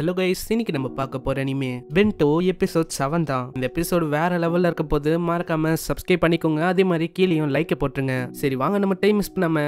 hello guys இன்னைக்கு நம்ம பார்க்க போற இனிமே பென்டோ எபிசோட் செவன் தான் இந்த எபிசோடு வேற லெவல்ல இருக்க போது மறக்காம சப்ஸ்கிரைப் பண்ணிக்கோங்க அதே மாதிரி கீழேயும் லைக் போட்டுருங்க சரி வாங்க நம்ம டைம் மிஸ் பண்ணாம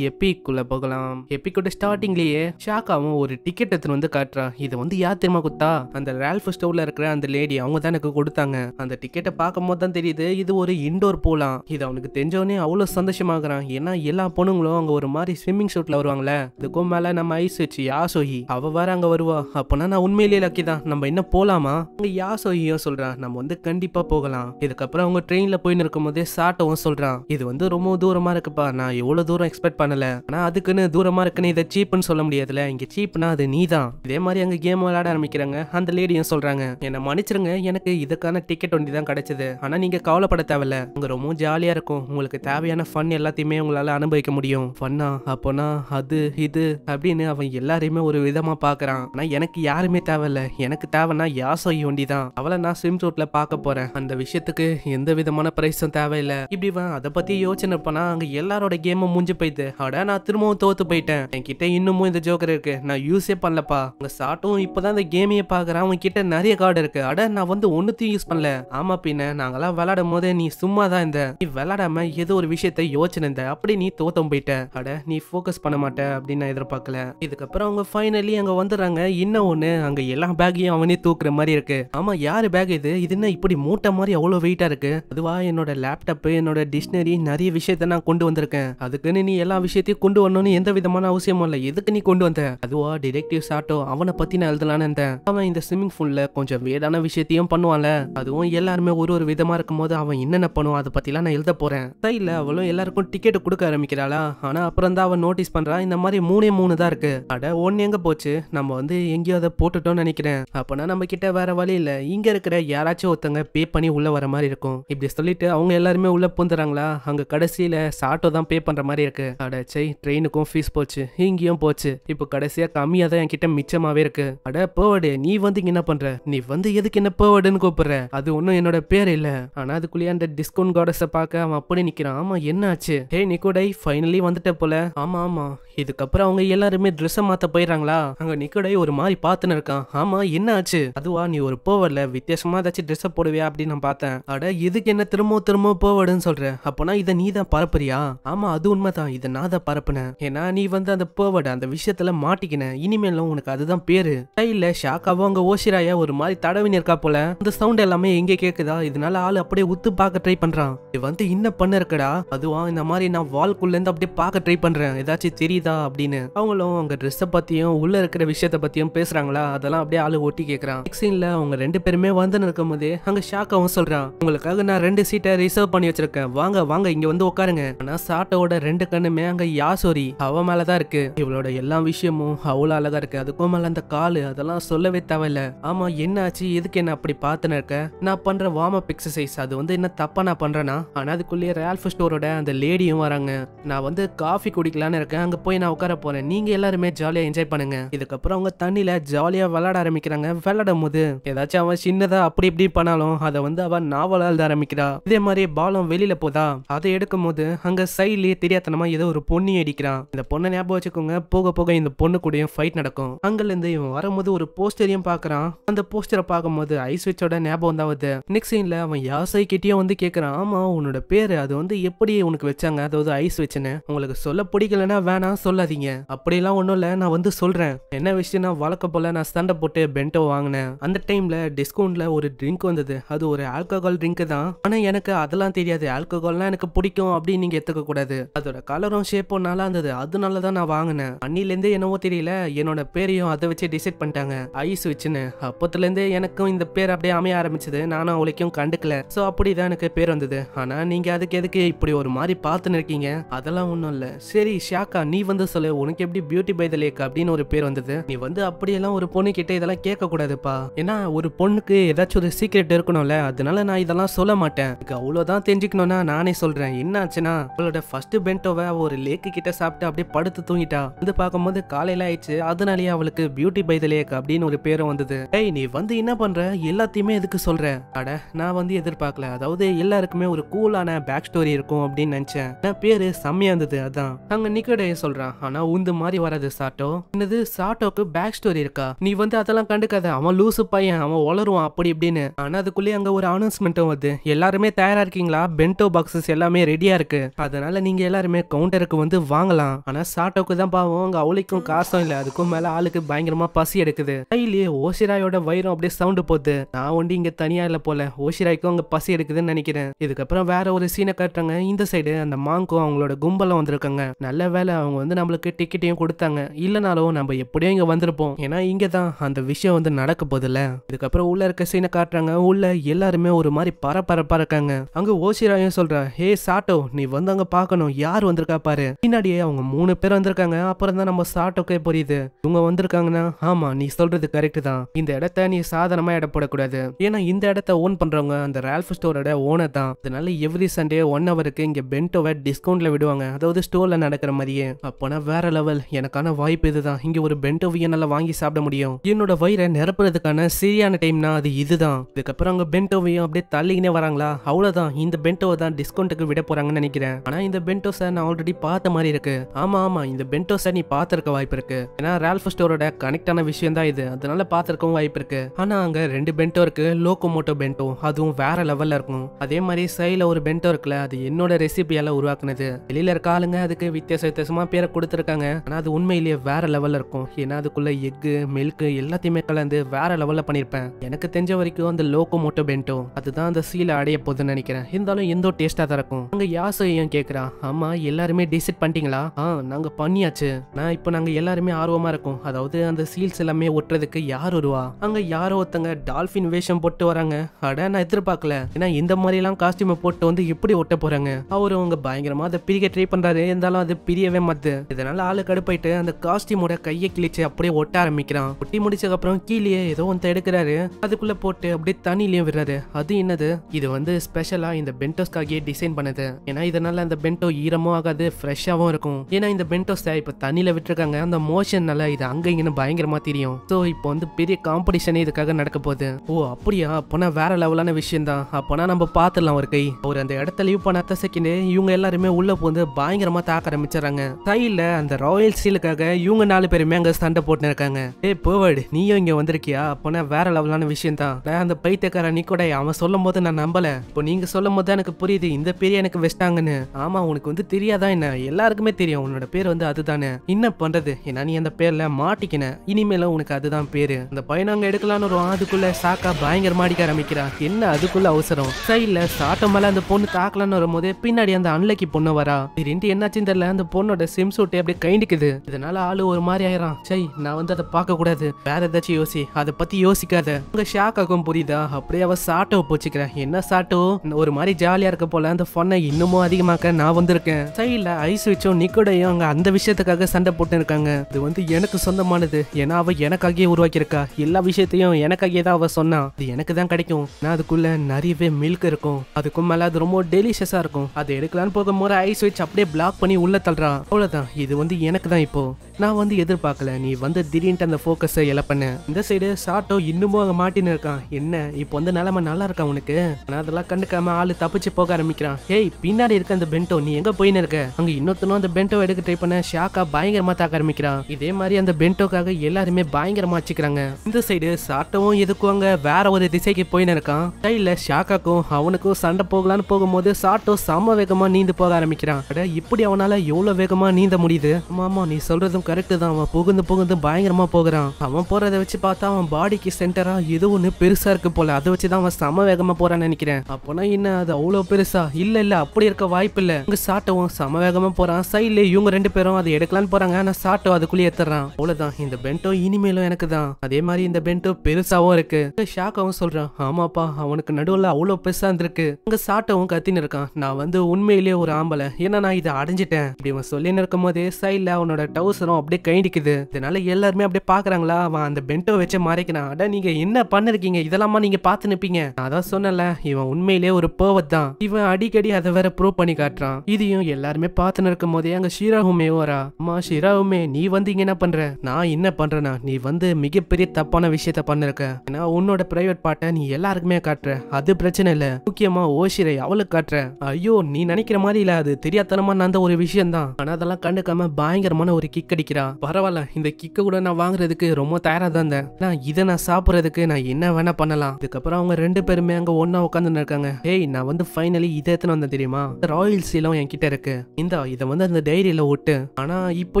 எப்பிக்குள்ள போகலாம் எப்பிக்கோட ஸ்டார்டிங்லயே ஷாக்காவும் ஒரு டிக்கெட் எடுத்துட்டு வந்து காட்டுறா இதை வந்து யார் தெரியுமா குத்தா அந்த ரால்ஃப் ஸ்டோவில் இருக்கிற அந்த லேடி அவங்க தான் எனக்கு கொடுத்தாங்க அந்த டிக்கெட்டை பார்க்கும் போது தான் தெரியுது இது ஒரு இண்டோர் போலாம் இது அவனுக்கு தெரிஞ்சவனே அவ்வளோ சந்தோஷமாகறான் ஏன்னா எல்லா பொண்ணுங்களும் அங்க ஒரு மாதிரி ஸ்விம்மிங் ஷூட்டில் வருவாங்களே இதுக்கும் மேல நம்ம ஐஸ் வச்சு யாசோகி அவ வேற அங்க வருவா அப்போனா ஆனால் நான் உண்மையிலேயே லக்கி தான் நம்ம என்ன போகலாமா அங்க யாசோ ஐயோ சொல்கிறான் நம்ம வந்து கண்டிப்பாக போகலாம் இதுக்கப்புறம் அவங்க ட்ரெயினில் போய் நிற்கும் போதே சாட்டவும் சொல்கிறான் இது வந்து ரொம்ப தூரமாக இருக்குப்பா நான் எவ்வளவு தூரம் எக்ஸ்பெக்ட் பண்ணலை ஆனால் அதுக்குன்னு தூரமாக இருக்குன்னு இதை சீப்புன்னு சொல்ல முடியாதுல இங்கே சீப்னா அது நீ தான் இதே மாதிரி அங்கே கேம் விளையாட ஆரம்பிக்கிறாங்க அந்த லேடியும் சொல்கிறாங்க என்னை மன்னிச்சிருங்க எனக்கு இதுக்கான டிக்கெட் ஒண்டி தான் கிடைச்சது ஆனால் நீங்கள் கவலைப்பட தேவையில்ல அங்கே ரொம்ப ஜாலியாக இருக்கும் உங்களுக்கு தேவையான ஃபன் எல்லாத்தையுமே உங்களால் அனுபவிக்க முடியும் ஃபன்னா அப்போனா அது இது அப்படின்னு அவன் எல்லாரையுமே ஒரு விதமாக பார்க்குறான் ஆனால் எனக்கு யாருமே தேவையில்ல எனக்கு தேவைன்னா யாசோ ஒண்டி தான் அவளை நான் ஸ்விம் சூட்ல பார்க்க போறேன் அந்த விஷயத்துக்கு எந்த விதமான பிரைஸும் தேவையில்லை இப்படி அதை பத்தி யோசனை பண்ணா அங்க எல்லாரோட கேமும் முடிஞ்சு போயிட்டு அட நான் திரும்பவும் தோத்து போயிட்டேன் என்கிட்ட இன்னமும் இந்த ஜோக்கர் இருக்கு நான் யூஸே பண்ணலப்பா அங்க சாட்டும் இப்பதான் இந்த கேமையே பாக்குறேன் அவங்க கிட்ட நிறைய கார்டு இருக்கு அட நான் வந்து ஒன்னுத்தையும் யூஸ் பண்ணல ஆமா பின்ன நாங்களாம் விளையாடும் போதே நீ சும்மா தான் இந்த நீ விளையாடாம ஏதோ ஒரு விஷயத்த யோசனை இந்த அப்படி நீ தோத்தம் போயிட்ட அட நீ ஃபோக்கஸ் பண்ண மாட்ட அப்படின்னு நான் எதிர்பார்க்கல இதுக்கப்புறம் அவங்க ஃபைனலி அங்க வந்துடுறாங்க இன்னும் ஒண்ணு இருக்குன்னு அங்கே எல்லா பேக்கையும் அவனே தூக்குற மாதிரி இருக்கு ஆமாம் யார் பேக் இது இது என்ன இப்படி மூட்டை மாதிரி அவ்வளோ வெயிட்டாக இருக்கு அதுவா என்னோட லேப்டாப்பு என்னோட டிக்ஷனரி நிறைய விஷயத்த நான் கொண்டு வந்திருக்கேன் அதுக்குன்னு நீ எல்லா விஷயத்தையும் கொண்டு வரணும்னு எந்த விதமான அவசியமும் இல்லை எதுக்கு நீ கொண்டு வந்த அதுவா டிடெக்டிவ் சாட்டோ அவனை பற்றி நான் எழுதலான்னு இருந்தேன் அவன் இந்த ஸ்விம்மிங் பூலில் கொஞ்சம் வேடான விஷயத்தையும் பண்ணுவான்ல அதுவும் எல்லாருமே ஒரு ஒரு விதமாக இருக்கும்போது அவன் என்னென்ன பண்ணுவான் அதை பற்றிலாம் நான் எழுத போகிறேன் சைடில் அவளும் எல்லாருக்கும் டிக்கெட் கொடுக்க ஆரம்பிக்கிறாளா ஆனால் அப்புறம் தான் அவன் நோட்டீஸ் பண்ணுறான் இந்த மாதிரி மூணே மூணு தான் இருக்கு அட ஒன்று எங்கே போச்சு நம்ம வந்து எங்கேயோ அதை போட்டுட்டோம்னு நினைக்கிறேன் அப்போனா நம்ம கிட்ட வேற வழி இல்லை இங்கே இருக்கிற யாராச்சும் ஒருத்தங்க பே பண்ணி உள்ள வர மாதிரி இருக்கும் இப்படி சொல்லிட்டு அவங்க எல்லாருமே உள்ளே பூந்துறாங்களா அங்க கடைசியில சாட்டோ தான் பே பண்ற மாதிரி இருக்கு அட சை ட்ரெயினுக்கும் ஃபீஸ் போச்சு இங்கேயும் போச்சு இப்போ கடைசியா கம்மியா தான் என்கிட்ட மிச்சமாகவே இருக்கு அட போவடு நீ வந்து என்ன பண்ற நீ வந்து எதுக்கு என்ன போவடுன்னு கூப்பிடுற அது ஒன்னும் என்னோட பேர் இல்லை ஆனா அதுக்குள்ளேயே அந்த டிஸ்கவுண்ட் கார்டஸை பார்க்க அவன் அப்படி நிற்கிறான் ஆமா என்ன ஆச்சு ஹே நிக்கோடை ஃபைனலி வந்துட்ட போல ஆமா ஆமா இதுக்கப்புறம் அவங்க எல்லாருமே ட்ரெஸ்ஸை மாத்த போயிடுறாங்களா அங்கே நிக்கோடை ஒரு மாதிரி பார்த்து பார்த்துன்னு இருக்கான் ஆமா என்ன ஆச்சு அதுவா நீ ஒரு போவர்ல வித்தியாசமா ஏதாச்சும் ட்ரெஸ் போடுவியா அப்படின்னு நான் பார்த்தேன் அட இதுக்கு என்ன திரும்ப திரும்ப போவடுன்னு சொல்ற அப்போனா இதை நீ தான் பரப்புறியா ஆமா அது உண்மைதான் இதை நான் தான் பரப்புனேன் ஏன்னா நீ வந்து அந்த போவர்டு அந்த விஷயத்துல மாட்டிக்கின இனிமேலும் உனக்கு அதுதான் பேரு ஸ்டைல ஷாக்காவும் அவங்க ஓசிராயா ஒரு மாதிரி தடவின்னு இருக்கா போல அந்த சவுண்ட் எல்லாமே எங்க கேக்குதா இதனால ஆள் அப்படியே உத்து பார்க்க ட்ரை பண்றான் வந்து என்ன பண்ண இருக்கடா அதுவா இந்த மாதிரி நான் வால்குள்ள இருந்து அப்படியே பார்க்க ட்ரை பண்றேன் ஏதாச்சும் தெரியுதா அப்படின்னு அவங்களும் அவங்க ட்ரெஸ்ஸை பத்தியும் உள்ள இருக்கிற விஷயத்த பத்தியும் பேசுறாங்க சொல்றாங்களா அதெல்லாம் அப்படியே ஆளு ஓட்டி கேட்கறான் சீன்ல அவங்க ரெண்டு பேருமே வந்து நிற்கும் போது அங்க அவன் சொல்றான் உங்களுக்காக நான் ரெண்டு சீட்டை ரிசர்வ் பண்ணி வச்சிருக்கேன் வாங்க வாங்க இங்க வந்து உட்காருங்க ஆனா சாட்டோட ரெண்டு கண்ணுமே அங்க யாசோரி அவ மேலதான் இருக்கு இவளோட எல்லா விஷயமும் அவ்வளவு அழகா இருக்கு அதுக்கும் மேல அந்த காலு அதெல்லாம் சொல்லவே தேவையில்ல ஆமா என்ன ஆச்சு எதுக்கு என்ன அப்படி பார்த்துன்னு இருக்க நான் பண்ற வார்ம் அப் எக்ஸசைஸ் அது வந்து என்ன தப்பா நான் பண்றேனா ஆனா அதுக்குள்ளேயே ரேல்ஃப் ஸ்டோரோட அந்த லேடியும் வராங்க நான் வந்து காஃபி குடிக்கலான்னு இருக்கேன் அங்க போய் நான் உட்கார போறேன் நீங்க எல்லாருமே ஜாலியா என்ஜாய் பண்ணுங்க இதுக்கப்புறம் அவங்க தண்ணியில ஜாலியாக விளாட ஆரம்பிக்கிறாங்க விளாடும் போது ஏதாச்சும் அவன் சின்னதாக அப்படி இப்படி பண்ணாலும் அதை வந்து அவன் நான் எழுத ஆரம்பிக்கிறா இதே மாதிரி பாலம் வெளியில போதா அதை எடுக்கும் போது அங்க சைட்லயே தெரியாதனமா ஏதோ ஒரு பொண்ணு அடிக்கிறான் இந்த பொண்ணை ஞாபகம் வச்சுக்கோங்க போக போக இந்த பொண்ணு கூடயும் ஃபைட் நடக்கும் அங்கிருந்து இவன் வரும்போது ஒரு போஸ்டரையும் பாக்குறான் அந்த போஸ்டரை பார்க்கும்போது ஐஸ்விச்சோட ஞாபகம் தான் வருது நெக்ஸ்ட் சீன்ல அவன் யாசை கிட்டேயும் வந்து கேட்கறான் ஆமா உன்னோட பேரு அது வந்து எப்படி உனக்கு வச்சாங்க அதாவது ஐஸ் வச்சுன்னு உங்களுக்கு சொல்ல பிடிக்கலன்னா வேணாம் சொல்லாதீங்க அப்படியெல்லாம் ஒன்றும் இல்லை நான் வந்து சொல்றேன் என்ன விஷயம்னா வழக்கம் போல போல் நான் சண்டை போட்டு பென்டோ வாங்கினேன் அந்த டைமில் டிஸ்கவுண்ட்டில் ஒரு ட்ரிங்க் வந்தது அது ஒரு ஆல்கஹால் ட்ரிங்க் தான் ஆனால் எனக்கு அதெல்லாம் தெரியாது ஆல்கஹால்லாம் எனக்கு பிடிக்கும் அப்படின்னு நீங்கள் எடுத்துக்கக்கூடாது அதோட கலரும் ஷேப்பும் நல்லா இருந்தது அதனால தான் நான் வாங்கினேன் அன்னிலேருந்தே என்னவோ தெரியல என்னோட பேரையும் அதை வச்சு டிசைட் பண்ணிட்டாங்க ஐஸ் வச்சுன்னு அப்போத்துலேருந்தே எனக்கும் இந்த பேர் அப்படியே அமைய ஆரம்பிச்சது நானும் அவளைக்கும் கண்டுக்கல ஸோ அப்படி தான் எனக்கு பேர் வந்தது ஆனால் நீங்கள் அதுக்கு எதுக்கு இப்படி ஒரு மாதிரி பார்த்துன்னு இருக்கீங்க அதெல்லாம் ஒன்றும் இல்லை சரி ஷாக்கா நீ வந்து சொல்லு உனக்கு எப்படி பியூட்டி பை த லேக் அப்படின்னு ஒரு பேர் வந்தது நீ வந்து அப்படியெல்லாம் நான் ஒரு பொண்ணு கிட்ட இதெல்லாம் கேட்கக்கூடாதுப்பா ஏன்னா ஒரு பொண்ணுக்கு ஏதாச்சும் ஒரு சீக்ரெட் இருக்கணும்ல அதனால நான் இதெல்லாம் சொல்ல மாட்டேன் அவ்வளோதான் தெரிஞ்சுக்கணும்னா நானே சொல்கிறேன் என்ன ஆச்சுன்னா அவளோட ஃபர்ஸ்ட் பென்டோவை ஒரு லேக்கு கிட்ட சாப்பிட்டு அப்படியே படுத்து தூங்கிட்டா வந்து பார்க்கும்போது காலையில ஆயிடுச்சு அதனாலேயே அவளுக்கு பியூட்டி பை த லேக் அப்படின்னு ஒரு பேரும் வந்தது ஏய் நீ வந்து என்ன பண்ற எல்லாத்தையுமே எதுக்கு சொல்ற அட நான் வந்து எதிர்பார்க்கல அதாவது எல்லாருக்குமே ஒரு கூலான பேக் ஸ்டோரி இருக்கும் அப்படின்னு நினைச்சேன் என் பேரு செம்மையா இருந்தது அதான் அங்க நிக்கடைய சொல்றான் ஆனா உந்து மாதிரி வராது சாட்டோ என்னது சாட்டோக்கு பேக் ஸ்டோரி இருக்கா இருக்கா நீ வந்து அதெல்லாம் கண்டுக்காத அவன் லூசு பையன் அவன் வளருவான் அப்படி இப்படின்னு ஆனா அதுக்குள்ளேயே அங்க ஒரு அனௌன்ஸ்மெண்ட்டும் வருது எல்லாருமே தயாரா இருக்கீங்களா பென்டோ பாக்ஸஸ் எல்லாமே ரெடியா இருக்கு அதனால நீங்க எல்லாருமே கவுண்டருக்கு வந்து வாங்கலாம் ஆனா சாட்டோக்கு தான் பாவம் அங்க அவளுக்கும் காசும் இல்ல அதுக்கும் மேல ஆளுக்கு பயங்கரமா பசி எடுக்குது கையிலேயே ஓசிராயோட வயிறும் அப்படியே சவுண்டு போகுது நான் ஒண்டி இங்க தனியா இல்ல போல ஓசிராய்க்கும் அங்க பசி எடுக்குதுன்னு நினைக்கிறேன் இதுக்கப்புறம் வேற ஒரு சீனை கட்டுறாங்க இந்த சைடு அந்த மாங்கும் அவங்களோட கும்பலும் வந்திருக்காங்க நல்ல வேலை அவங்க வந்து நம்மளுக்கு டிக்கெட்டையும் கொடுத்தாங்க இல்லைனாலும் நம்ம எப்படியும் இங்க வந்திருப்போம் ஏன்னா இங்கே தான் அந்த விஷயம் வந்து நடக்க போதில்ல இதுக்கப்புறம் உள்ள இருக்க சீனை காட்டுறாங்க உள்ள எல்லாருமே ஒரு மாதிரி பரபரப்பா இருக்காங்க அங்க ஓசிராயும் சொல்றா ஹே சாட்டோ நீ வந்து அங்க பார்க்கணும் யார் வந்திருக்கா பாரு பின்னாடியே அவங்க மூணு பேர் வந்திருக்காங்க அப்புறம் தான் நம்ம சாட்டோக்கே புரியுது இவங்க வந்திருக்காங்கன்னா ஆமா நீ சொல்றது கரெக்ட் தான் இந்த இடத்த நீ சாதாரணமா இடம் போடக்கூடாது ஏன்னா இந்த இடத்த ஓன் பண்றவங்க அந்த ரால்ஃப் ஸ்டோரோட ஓனர் தான் அதனால எவ்ரி சண்டே ஒன் ஹவருக்கு இங்க பென்டோவை டிஸ்கவுண்ட்ல விடுவாங்க அதாவது ஸ்டோர்ல நடக்கிற மாதிரியே அப்போனா வேற லெவல் எனக்கான வாய்ப்பு இதுதான் இங்க ஒரு பென்டோவியை நல்லா வாங்கி சாப்பிட முடியும் என்னோட வயிறை நிரப்புறதுக்கான சரியான டைம்னா அது இதுதான் இதுக்கப்புறம் அவங்க பென்டோவையும் அப்படியே தள்ளிக்கினே வராங்களா அவ்வளவுதான் இந்த பென்டோவை தான் டிஸ்கவுண்ட்டுக்கு விட போறாங்கன்னு நினைக்கிறேன் ஆனா இந்த பென்டோ சார் நான் ஆல்ரெடி பார்த்த மாதிரி இருக்கு ஆமா ஆமா இந்த பென்டோ சார் நீ பாத்துருக்க வாய்ப்பு இருக்கு ஏன்னா ரால்ஃபோ ஸ்டோரோட கனெக்டான விஷயம் தான் இது அதனால பார்த்திருக்கவும் வாய்ப்பு இருக்கு ஆனா அங்க ரெண்டு பென்டோ இருக்கு லோகோமோட்டோ பென்டோ அதுவும் வேற லெவல்ல இருக்கும் அதே மாதிரி சைல ஒரு பென்டோ இருக்குல்ல அது என்னோட ரெசிபியால உருவாக்குனது வெளியில இருக்க ஆளுங்க அதுக்கு வித்தியாச வித்தியாசமா பேரை கொடுத்துருக்காங்க ஆனா அது உண்மையிலேயே வேற லெவல்ல இருக்கும் ஏன்னா அதுக்குள்ள எக்கு மில்க் எல்லாத்தையுமே கலந்து வேற லெவலில் பண்ணியிருப்பேன் எனக்கு தெரிஞ்ச வரைக்கும் அந்த லோக்கோ மோட்டோ பென்டோ அதுதான் அந்த சீலை அடைய போதுன்னு நினைக்கிறேன் இருந்தாலும் எந்த டேஸ்ட்டாக தான் இருக்கும் அங்கே யாசையும் கேட்குறா ஆமாம் எல்லாருமே டிசைட் பண்ணிட்டீங்களா ஆ நாங்கள் பண்ணியாச்சு நான் இப்போ நாங்கள் எல்லாருமே ஆர்வமாக இருக்கும் அதாவது அந்த சீல்ஸ் எல்லாமே ஒட்டுறதுக்கு யார் வருவா அங்கே யாரோ ஒருத்தங்க டால்ஃபின் வேஷம் போட்டு வராங்க அட நான் எதிர்பார்க்கல ஏன்னா இந்த மாதிரிலாம் காஸ்டியூமை போட்டு வந்து எப்படி ஒட்ட போகிறாங்க அவர் அவங்க பயங்கரமாக அதை பிரிக்க ட்ரை பண்ணுறாரு இருந்தாலும் அது பிரியவே மாத்து இதனால் ஆளு கடுப்பாயிட்டு அந்த காஸ்டியூமோட கையை கிழிச்சு அப்படியே ஒட்ட ஆரம்பிக்கிறார் வைக்கிறான் ஒட்டி முடிச்சதுக்கு அப்புறம் கீழே ஏதோ ஒன்று எடுக்கிறாரு அதுக்குள்ள போட்டு அப்படியே தண்ணிலையும் விடுறாரு அது என்னது இது வந்து ஸ்பெஷலா இந்த பென்டோஸ்க்காகவே டிசைன் பண்ணுது ஏன்னா இதனால அந்த பென்டோ ஈரமும் ஆகாது ஃப்ரெஷ்ஷாகவும் இருக்கும் ஏன்னா இந்த பென்டோஸ் இப்போ தண்ணியில் விட்டுருக்காங்க அந்த மோஷன்னால இது அங்க இங்கன்னு பயங்கரமா தெரியும் ஸோ இப்போ வந்து பெரிய காம்படிஷனே இதுக்காக நடக்க போகுது ஓ அப்படியா அப்போனா வேற லெவலான விஷயம் தான் அப்போனா நம்ம பார்த்துடலாம் ஒரு கை அவர் அந்த இடத்த லீவ் பண்ண அத்த செகண்ட் இவங்க எல்லாருமே உள்ள போந்து பயங்கரமா தாக்க ஆரம்பிச்சிடறாங்க சைடில் அந்த ராயல் ஸ்டீலுக்காக இவங்க நாலு பேருமே அங்க சண்டை போட்டு இருக்காங்க ஏ போவர்டு நீயும் இங்கே வந்திருக்கியா அப்போனா வேற லெவலான விஷயம் தான் அந்த பைத்தியக்கார நீ கூட அவன் சொல்லும் போது நான் நம்பல இப்போ நீங்கள் சொல்லும் போது எனக்கு புரியுது இந்த பேர் எனக்கு வச்சிட்டாங்கன்னு ஆமாம் உனக்கு வந்து தெரியாதா என்ன எல்லாருக்குமே தெரியும் உன்னோட பேர் வந்து அதுதானே என்ன பண்ணுறது ஏன்னா நீ அந்த பேரில் மாட்டிக்கின இனிமேல உனக்கு அதுதான் பேர் அந்த பையன் அங்கே எடுக்கலான்னு ஒரு அதுக்குள்ளே சாக்கா பயங்கர மாடிக்க ஆரம்பிக்கிறா என்ன அதுக்குள்ள அவசரம் சைட்ல சாட்ட மேலே அந்த பொண்ணு தாக்கலான்னு வரும்போது பின்னாடி அந்த அன்லக்கி பொண்ணு வரா ரெண்டு என்னாச்சுன்னு தெரியல அந்த பொண்ணோட சிம் சூட்டை அப்படியே கைண்டிக்குது இதனால ஆளு ஒரு மாதிரி ஆயிரம் சை நான் வந்து அதை பார்க்க கூடாது வேற ஏதாச்சும் யோசி அதை பற்றி யோசிக்காத உங்க ஷாக் ஆகும் புரியுதா அப்படியே அவள் சாட்டோ போச்சுக்கிறேன் என்ன சாட்டோ ஒரு மாதிரி ஜாலியாக இருக்க போல அந்த பொண்ணை இன்னமும் அதிகமாக்க நான் வந்திருக்கேன் சைட்ல ஐஸ் வச்சும் நிக்கோடையும் அங்கே அந்த விஷயத்துக்காக சண்டை போட்டு இருக்காங்க இது வந்து எனக்கு சொந்தமானது ஏன்னா அவள் எனக்காகவே உருவாக்கியிருக்கா எல்லா விஷயத்தையும் எனக்காகவே தான் அவள் சொன்னா அது எனக்கு தான் கிடைக்கும் நான் அதுக்குள்ள நிறையவே மில்க் இருக்கும் அதுக்கும் மேலே அது ரொம்ப டெலிஷியஸாக இருக்கும் அது எடுக்கலான்னு போகும்போது ஐஸ் வச்சு அப்படியே பிளாக் பண்ணி உள்ள தள்ளுறான் அவ்வளவுதான் இது வந்து எனக்கு தான் இப்போ நான் வந்து எதிர்பார்க்கல நீ வந்து திடீர்னு அந்த ஃபோக்கஸை இழப்பண்ணு இந்த சைடு சாட்டோ இன்னமும் அங்கே மாட்டின்னு இருக்கான் என்ன இப்போ வந்து நிலம நல்லா இருக்கா உனக்கு ஆனால் அதெல்லாம் கண்டுக்காம ஆள் தப்பிச்சு போக ஆரம்பிக்கிறான் ஏய் பின்னாடி இருக்க அந்த பென்டோ நீ எங்கே போயின்னு இருக்க அங்கே இன்னொருத்தனும் அந்த பென்டோ எடுக்க ட்ரை பண்ண ஷாக்கா பயங்கரமாக தாக்க ஆரம்பிக்கிறான் இதே மாதிரி அந்த பென்டோக்காக எல்லாருமே பயங்கரமாக வச்சுக்கிறாங்க இந்த சைடு சாட்டோவும் எதுக்கும் அங்கே வேற ஒரு திசைக்கு போயின்னு இருக்கான் சைடில் ஷாக்காக்கும் அவனுக்கும் சண்டை போகலான்னு போகும்போது சாட்டோ செம்ம வேகமாக நீந்து போக ஆரம்பிக்கிறான் அட இப்படி அவனால் எவ்வளோ வேகமாக நீந்த முடியுது ஆமா ஆமாம் நீ சொல்கிறதும் கரெக்டு தான் அவன் புகுந்து புகுந்து பயங்கரமாக போகிற போறான் அவன் போறதை வச்சு பார்த்தா அவன் பாடிக்கு சென்டரா ஏதோ ஒண்ணு பெருசா இருக்கு போல அதை வச்சுதான் அவன் சம வேகமா போறான்னு நினைக்கிறேன் அப்போனா என்ன அது அவ்வளவு பெருசா இல்ல இல்ல அப்படி இருக்க வாய்ப்பு இல்ல இங்க சாட்டவும் சம வேகமா போறான் சைட்ல இவங்க ரெண்டு பேரும் அதை எடுக்கலான்னு போறாங்க ஆனா சாட்டோ அதுக்குள்ளே ஏத்துறான் அவ்வளவுதான் இந்த பென்டோ இனிமேலும் எனக்கு தான் அதே மாதிரி இந்த பென்டோ பெருசாவும் இருக்கு ஷாக்காவும் சொல்றான் ஆமாப்பா அவனுக்கு நடுவுல அவ்வளவு பெருசா இருந்திருக்கு இங்க சாட்டவும் கத்தின்னு இருக்கான் நான் வந்து உண்மையிலேயே ஒரு ஆம்பளை ஏன்னா நான் இதை அடைஞ்சிட்டேன் இப்படி அவன் சொல்லின்னு நிற்கும் போதே சைட்ல அவனோட டவுசரும் அப்படியே கைடிக்குது இதனால எல்லாருமே அப்படியே பார்க்க பார்க்குறாங்களா அவன் அந்த பென்ட்டோ வச்சு மாறிக்கிறான் அட நீங்கள் என்ன பண்ணிருக்கீங்க இதெல்லாமா நீங்கள் பார்த்து நிற்பீங்க அதான் சொன்னல இவன் உண்மையிலே ஒரு பேவத் தான் இவன் அடிக்கடி அதை வேற ப்ரூவ் பண்ணி காட்டுறான் இதையும் எல்லாருமே பார்த்துன்னு நிற்கும் போதே அங்கே ஷீராஹுமே வரா அம்மா ஷீராஹுமே நீ வந்து இங்கே என்ன பண்ற நான் என்ன பண்றனா நீ வந்து மிகப்பெரிய தப்பான விஷயத்த பண்ணிருக்க ஏன்னா உன்னோட பிரைவேட் பாட்டை நீ எல்லாருக்குமே காட்டுற அது பிரச்சனை இல்லை முக்கியமா ஓஷிரை அவளுக்கு காட்டுற ஐயோ நீ நினைக்கிற மாதிரி இல்ல அது தெரியாதனமா நடந்த ஒரு விஷயம் தான் ஆனா அதெல்லாம் கண்டுக்காம பயங்கரமான ஒரு கிக் அடிக்கிறா பரவாயில்ல இந்த கிக்க கூட நான் வாங்குறது சாப்பிட்றதுக்கு ரொம்ப தயாரா தான் இருந்தேன் நான் இதை நான் சாப்பிடுறதுக்கு நான் என்ன வேணா பண்ணலாம் இதுக்கப்புறம் அவங்க ரெண்டு பேருமே அங்க ஒன்னா உட்காந்து இருக்காங்க ஏய் நான் வந்து ஃபைனலி இதை எத்தனை வந்தேன் தெரியுமா ராயல் சீலம் என்கிட்ட இருக்கு இந்த இதை வந்து அந்த டைரியில ஒட்டு ஆனா இப்போ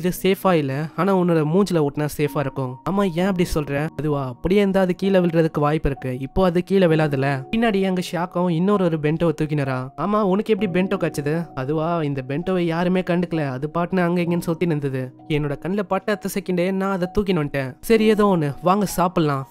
இது சேஃபா இல்ல ஆனா உன்னோட மூஞ்சில ஒட்டினா சேஃபா இருக்கும் ஆமா ஏன் அப்படி சொல்றேன் அதுவா அப்படியே இருந்தா அது கீழே விழுறதுக்கு வாய்ப்பு இருக்கு இப்போ அது கீழே விழாதுல பின்னாடி அங்க ஷாக்கம் இன்னொரு ஒரு பெண்டோ தூக்கினரா ஆமா உனக்கு எப்படி பெண்டோ கச்சது அதுவா இந்த பெண்டோவை யாருமே கண்டுக்கல அது பாட்டுன்னு அங்க இங்கன்னு சொத்தி நின்றது என்னோட கண்ணில் பட்ட அத்த செகண்டே நான் அதை தூக்கினோன்ட்டேன் கேட்டேன் சரி ஏதோ ஒன்று வாங்க சாப்பிடலாம்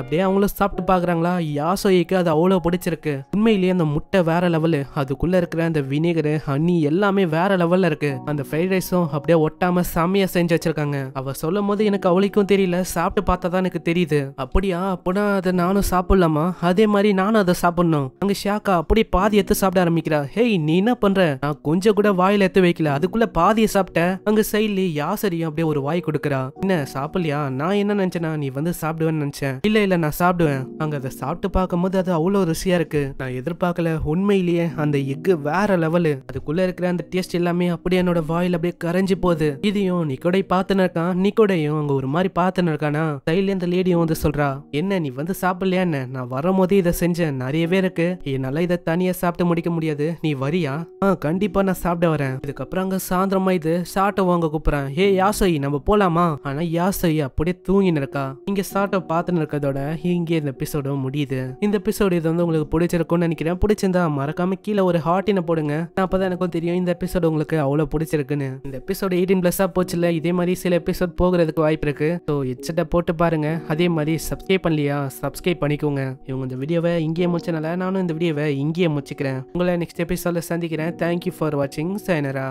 அப்படியே அவங்களும் சாப்பிட்டு பாக்குறாங்களா யாசோயிக்கு அது அவ்வளோ பிடிச்சிருக்கு உண்மையிலேயே அந்த முட்டை வேற லெவலு அதுக்குள்ளே இருக்கிற அந்த வினிகர் ஹனி எல்லாமே வேற லெவலில் இருக்கு அந்த ஃப்ரைட் ரைஸும் அப்படியே ஒட்டாம செம்மையா செஞ்சு வச்சிருக்காங்க அவ சொல்லும் போது எனக்கு அவளுக்கும் தெரியல சாப்பிட்டு பார்த்தா தான் எனக்கு தெரியுது அப்படியா அப்போனா அதை நானும் சாப்பிடலாமா அதே மாதிரி நானும் அதை சாப்பிடணும் அங்க ஷாக்கா அப்படியே பாதி எடுத்து சாப்பிட ஆரம்பிக்கிறா ஹேய் நீ என்ன பண்ற நான் கொஞ்சம் கூட வாயில எடுத்து வைக்கல அதுக்குள்ள பாதியை சாப்பிட்ட அங்க சைட்லயே யாசரியும் அப்படியே ஒரு வாய் கொடுக்குறா என்ன சாப்பிடலையா நான் என்ன நினைச்சேன்னா நீ வந்து சாப்பிடுவேன்னு நினைச்சேன் இல்ல இல்ல நான் சாப்பிடுவேன் அங்க அதை சாப்பிட்டு பார்க்கும்போது அது அவ்வளோ ருசியா இருக்கு நான் எதிர்பார்க்கல உண்மையிலேயே அந்த எக்கு வேற லெவலு அதுக்குள்ள இருக்கிற அந்த டேஸ்ட் எல்லாமே அப்படியே என்னோட வாயில் அப்படியே கரைஞ்சி போகுது இதையும் நிக்கோடை பார்த்துன்னு இருக்கான் நிக்கோடையும் அங்க ஒரு மாதிரி பார்த்துன்னு இருக்கானா சைட்ல இந்த லேடியும் வந்து சொல்றா என்ன நீ வந்து என்ன நான் வரும்போதே இதை செஞ்சேன் நிறையவே இருக்கு என்னால இதை தனியா சாப்பிட்டு முடிக்க முடியாது நீ வரியா ஆ கண்டிப்பா நான் சாப்பிட வரேன் இதுக்கப்புறம் அங்க சாயந்தரமா இது சாட்டை வாங்க கூப்பிடுறேன் ஏ யாசை நம்ம போலாமா ஆனா யாசை அப்படியே தூங்கினு இருக்கா இங்கே சாட்டை பார்த்துன்னு இருக்கிறதோட எபிசோடோட இங்கே இந்த எபிசோடும் முடியுது இந்த எபிசோடு இது வந்து உங்களுக்கு பிடிச்சிருக்கும்னு நினைக்கிறேன் பிடிச்சிருந்தா மறக்காம கீழே ஒரு ஹார்ட்டினை போடுங்க அப்பதான் எனக்கும் தெரியும் இந்த எபிசோடு உங்களுக்கு அவ்வளோ பிடிச்சிருக்குன்னு இந்த எபிசோடு எயிட்டின் ப்ளஸ்ஸாக போச்சு இதே மாதிரி சில எபிசோட் போகிறதுக்கு வாய்ப்பு இருக்கு ஸோ எச்சட்டை போட்டு பாருங்க அதே மாதிரி சப்ஸ்கிரைப் பண்ணலையா சப்ஸ்கிரைப் பண்ணிக்கோங்க இவங்க இந்த வீடியோவை இங்கேயே முடிச்சனால நானும் இந்த வீடியோவை இங்கேயே முடிச்சுக்கிறேன் உங்களை நெக்ஸ்ட் எபிசோட சந்திக்கிறேன் தேங்க்யூ ஃபார் வாட்சிங் சைனரா